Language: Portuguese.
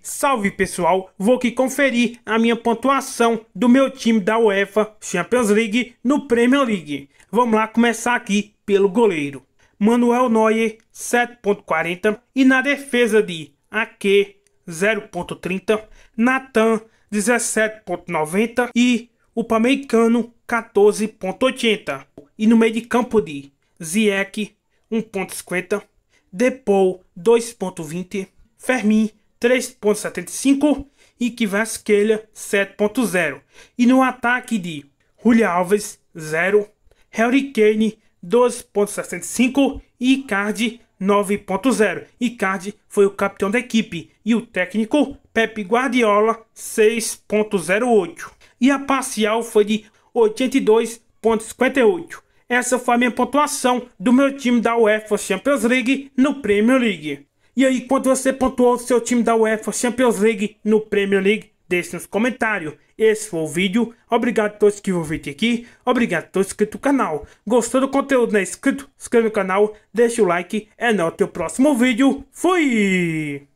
Salve pessoal, vou aqui conferir a minha pontuação do meu time da UEFA Champions League no Premier League. Vamos lá começar aqui pelo goleiro. Manuel Neuer 7.40 e na defesa de Ake 0.30, Natan 17.90 e o Pamecano 14.80. E no meio de campo de Zieck 1.50, Depou 2.20, Fermin 3.75 e que Vasquelha 7.0. E no ataque de Julio Alves 0, Harry Kane 12.65 e icardi 9.0. E Card foi o capitão da equipe e o técnico Pepe Guardiola 6.08. E a parcial foi de 82.58. Essa foi a minha pontuação do meu time da UEFA Champions League no Premier League. E aí, quando você pontuou o seu time da UEFA Champions League no Premier League, deixe nos comentários. Esse foi o vídeo. Obrigado a todos que vão vir aqui. Obrigado a todos inscritos no canal. Gostou do conteúdo? Não é inscrito? Inscreva no canal, deixa o like. É até o próximo vídeo. Fui!